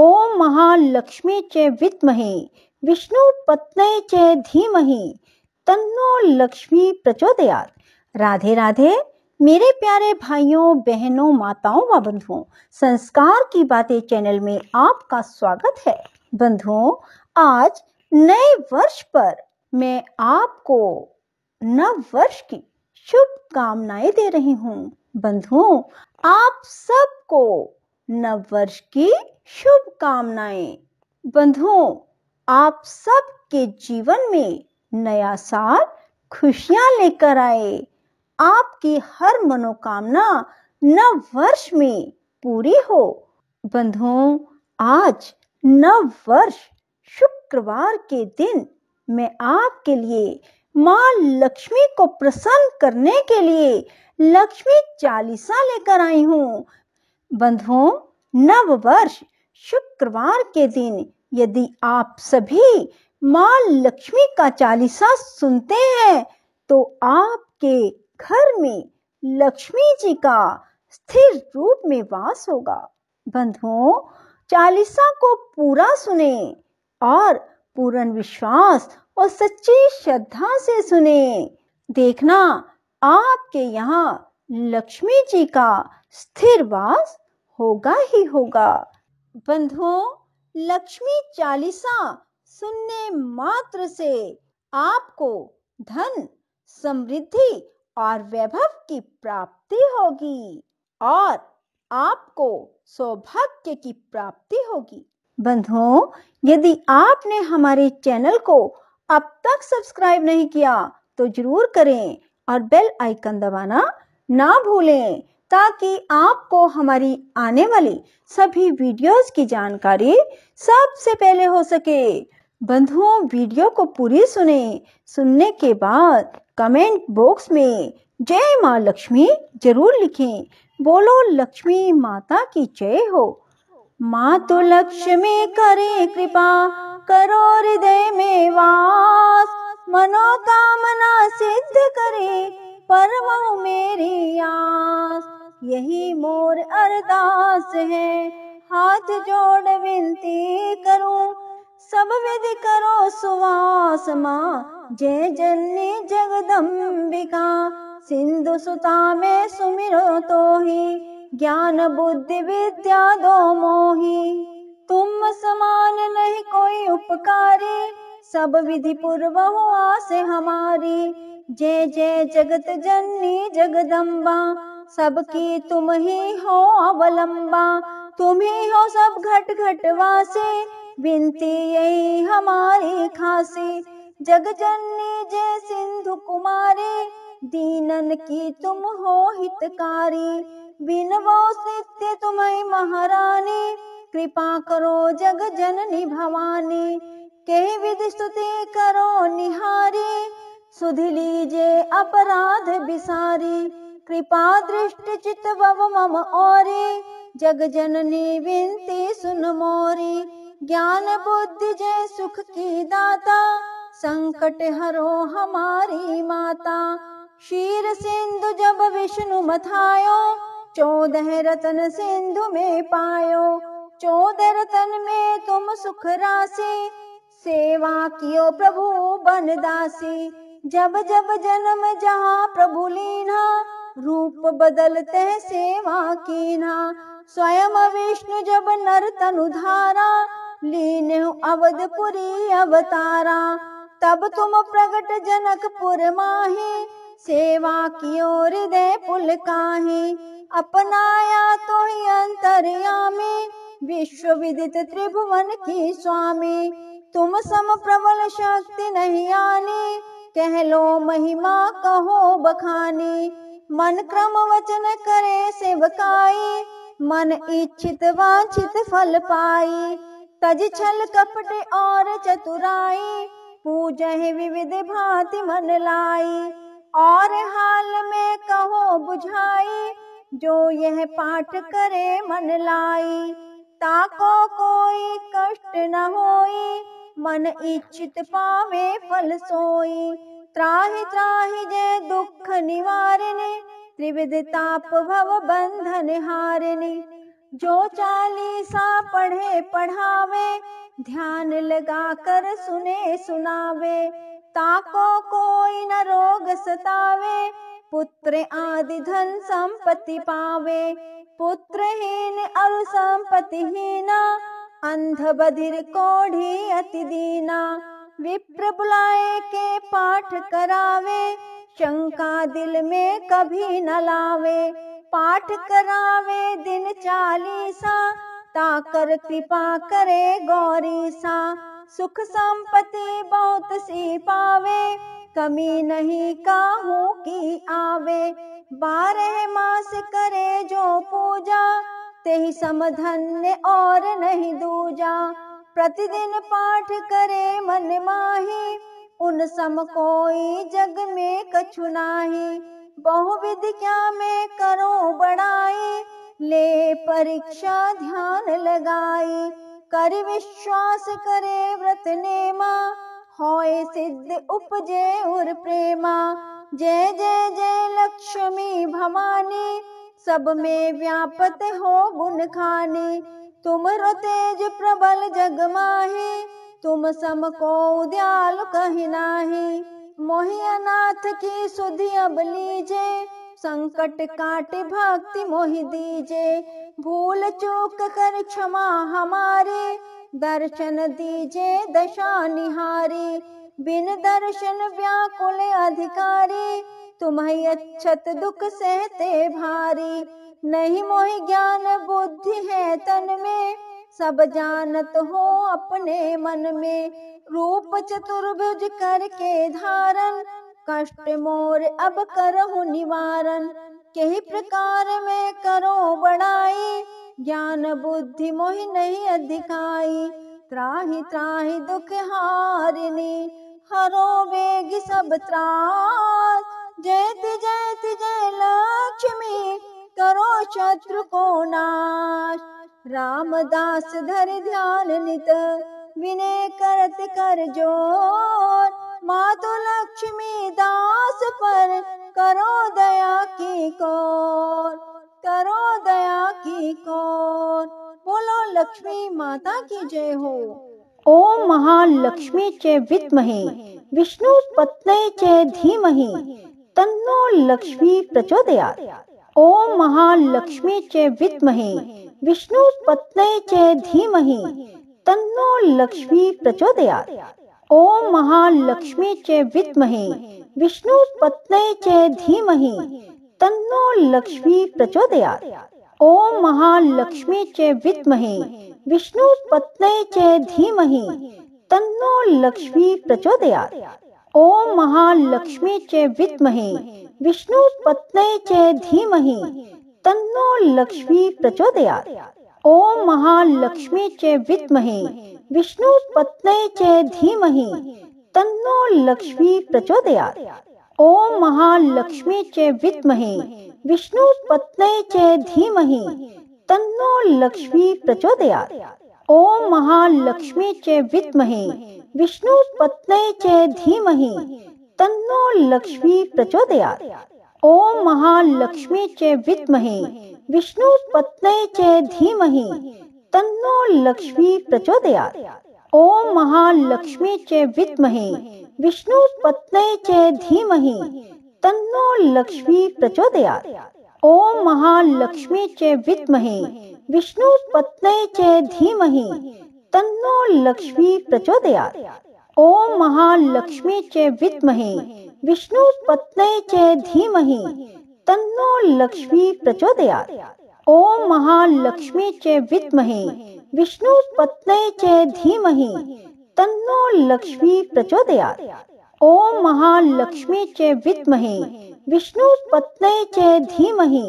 ओम महालक्ष्मी चे विद्महे विष्णुपत्नये चे धीमहे तन्नो लक्ष्मी प्रचोदया राधे राधे मेरे प्यारे भाइयों बहनों माताओं व बंधुओं संस्कार की बातें चैनल में आपका स्वागत है बंधुओं आज नए वर्ष पर मैं आपको नव वर्ष की शुभकामनाएं दे रही हूँ बंधुओं आप सबको नव वर्ष की शुभकामनाएं बंधुओं आप सबके जीवन में नया साल खुशियां लेकर आए आपकी हर मनोकामना नव वर्ष में पूरी हो बंधुओं आज नव वर्ष शुक्रवार के दिन मैं आपके लिए माँ लक्ष्मी को प्रसन्न करने के लिए लक्ष्मी चालीसा लेकर आई हूँ बंधुओं नव वर्ष शुक्रवार के दिन यदि आप सभी माँ लक्ष्मी का चालीसा सुनते हैं तो आपके घर में लक्ष्मी जी का स्थिर रूप में वास होगा बंधुओं चालीसा को पूरा सुने और पूर्ण विश्वास और सच्ची श्रद्धा से सुने देखना आपके यहाँ लक्ष्मी जी का स्थिर वास होगा ही होगा बंधुओं लक्ष्मी चालीसा सुनने मात्र से आपको धन समृद्धि और वैभव की प्राप्ति होगी और आपको सौभाग्य की प्राप्ति होगी बंधुओं यदि आपने हमारे चैनल को अब तक सब्सक्राइब नहीं किया तो जरूर करें और बेल आइकन दबाना ना भूलें ताकि आपको हमारी आने वाली सभी वीडियोस की जानकारी सबसे पहले हो सके बंधुओं वीडियो को पूरी सुने सुनने के बाद कमेंट बॉक्स में जय माँ लक्ष्मी जरूर लिखें बोलो लक्ष्मी माता की जय हो माँ तो लक्ष्मी करे कृपा करो हृदय में वास मनोकामना सिद्ध करे परम मेरी आस यही मोर अरदास है हाथ जोड़ विनती करूं सब विधि करो सुवास माँ जय जननी जगदम्बिका सिंधु सुता में सुमिरो तो ही ज्ञान बुद्धि विद्या दो मोही तुम समान नहीं कोई उपकारी सब विधि पूर्व हुआ से हमारी जय जय जगत जननी जगदम्बा सबकी तुम ही हो अवलंबा तुम ही हो सब घट घट वासे विनती यही हमारी खासी जग जननी जय सिंधु कुमारी दीनन की तुम हो हितकारी वो सित्य तुम्हें महारानी कृपा करो जग जननी भवानी के विधि स्तुति करो निहारी सुध लीजे अपराध बिसारी कृपा दृष्टि चित वव मम ओरे जग जननी विनती सुन मोरी ज्ञान बुद्धि जय सुख की दाता संकट हरो हमारी माता शीर सिंधु जब विष्णु मथायो चौदह रतन सिंधु में पायो चौदह रतन में तुम सुख राशि सेवा कियो प्रभु बन दासी जब जब जन्म जहाँ प्रभु लीना रूप बदलते सेवा सेवा कीना स्वयं विष्णु जब नर तनुधारा लीन अवधपुरी अवतारा तब तुम प्रकट जनकपुर माहे सेवा की ओर दे पुल काहे अपनाया तो ही अंतरयामी विश्व विदित त्रिभुवन की स्वामी तुम सम प्रबल शक्ति नहीं आनी कह लो महिमा कहो बखानी मन क्रम वचन करे सेवकाई मन इच्छित वांछित फल पाई तज छल कपट और चतुराई पूजह विविध भांति मन लाई और हाल में कहो बुझाई जो यह पाठ करे मन लाई ताको कोई कष्ट न होई मन इच्छित पावे फल सोई त्राहि त्राहि जय दुख निवारिणे त्रिविध ताप भव बंधन हारिणे जो चालीसा पढ़े पढ़ावे ध्यान लगा कर सुने सुनावे ताको कोई न रोग सतावे पुत्र आदि धन संपत्ति पावे पुत्रहीन संपत्ति हीना अंध बधिर कोढ़ी अति दीना विप्र बुलाए के पाठ करावे शंका दिल में कभी न लावे पाठ करावे दिन चालीसा ताकर कृपा करे गौरी सा सुख संपत्ति बहुत सी पावे कमी नहीं काहू की आवे बारह मास करे जो पूजा ते ही समधन्य और नहीं दूजा प्रतिदिन पाठ करे मन माही उन सम कोई जग में कछु नाही विधि क्या में करो बड़ाई ले परीक्षा ध्यान लगाई कर विश्वास करे व्रत नेमा होए सिद्ध उपजे उर प्रेमा जय जय जय लक्ष्मी भवानी सब में व्यापत हो गुण खानी तुम तेज प्रबल जग माही तुम सम को उद्याल कहि नाही मोहि अनाथ की सुधि अब लीजे संकट काटे भक्ति मोहि दीजे भूल चूक कर क्षमा हमारे दर्शन दीजे दशा निहारी बिन दर्शन व्याकुल अधिकारी तुम्हें अच्छत दुख सहते भारी नहीं मोहि ज्ञान बुद्धि है तन में सब जानत हो अपने मन में रूप चतुर्भुज करके धारण कष्ट मोर अब करहु निवारण कही प्रकार में करो बड़ाई ज्ञान बुद्धि मोहि नहीं अधिकाई त्राही त्राही दुख हारिनी हरो वेग सब त्राही जयत जयत जय लक्ष्मी करो शत्रु को नाश रामदास धर ध्यान नित विनय करत कर जोर मातो लक्ष्मी दास पर करो दया की कौर करो दया की कौर बोलो लक्ष्मी माता की जय हो ओम महालक्ष्मी चे विद्महे विष्णु पत्नी चे धीमहि तन्नो लक्ष्मी प्रचोदया ओम महालक्ष्मी च विद्महे विष्णुपत्ने चे धीमहि तन्नो लक्ष्मी प्रचोदया ओम महालक्ष्मी च विद्महे विष्णुपत्ने चे धीमहि तन्नो लक्ष्मी प्रचोदया ओम महालक्ष्मी च विद्महे विष्णुपत्ने चे धीमहि तन्नो लक्ष्मी प्रचोदया ओम महालक्ष्मी विमहे विष्णु पत्ने चे धीमहि तन्नो लक्ष्मी प्रचोदया ओम महालक्ष्मी चे विमहे विष्णु पत्ने चे धीमहि तन्नो लक्ष्मी प्रचोदया ओम महालक्ष्मी विमहे विष्णु पत्ने चे धीमहि तन्नो लक्ष्मी प्रचोदया ओम महालक्ष्मी चे विमहे पत्ने चे धीमहि तन्नो लक्ष्मी प्रचोदयात् ओम महालक्ष्मी च विद्महे पत्ने चे धीमहि तन्नो लक्ष्मी प्रचोदयात् ॐ महालक्ष्मी च विद्महे पत्ने चे धीमहि तन्नो लक्ष्मी प्रचोदयात् ओम महालक्ष्मी चे विद्महे पत्ने चे धीमहि तन्नो लक्ष्मी प्रचोदया ओम महालक्ष्मी च विद्महे विष्णु पत्नी चे धीमहि तन्नो लक्ष्मी प्रचोदया ओम महालक्ष्मी चे विद्महे विष्णु पत्नी चे धीमहि तन्नो लक्ष्मी प्रचोदया ओम महालक्ष्मी चे विद्महे विष्णु पत्नी चे धीमहि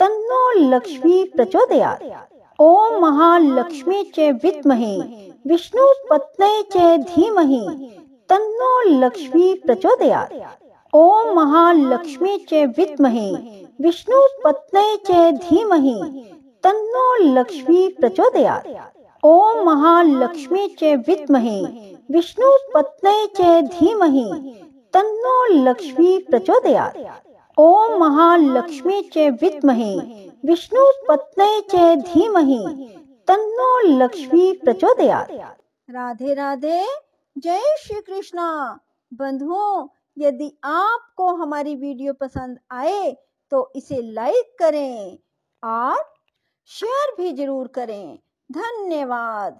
तन्नो लक्ष्मी प्रचोदया ओम महालक्ष्मी च विद्महे विष्णु पत्नी चे धीमहि तन्नो लक्ष्मी प्रचोदयात् ओम महालक्ष्मी चे विद्महे विष्णु पत्नी चे धीमहि तन्नो लक्ष्मी प्रचोदयात् ओम महालक्ष्मी चे विद्महे विष्णु पत्नी चे धीमहि तन्नो लक्ष्मी प्रचोदयात् ओम महालक्ष्मी च विद्महे विष्णुपत्ने चे धीमहि तन्नो लक्ष्मी प्रचोदया राधे राधे जय श्री कृष्णा बंधुओं यदि आपको हमारी वीडियो पसंद आए तो इसे लाइक करें और शेयर भी जरूर करें धन्यवाद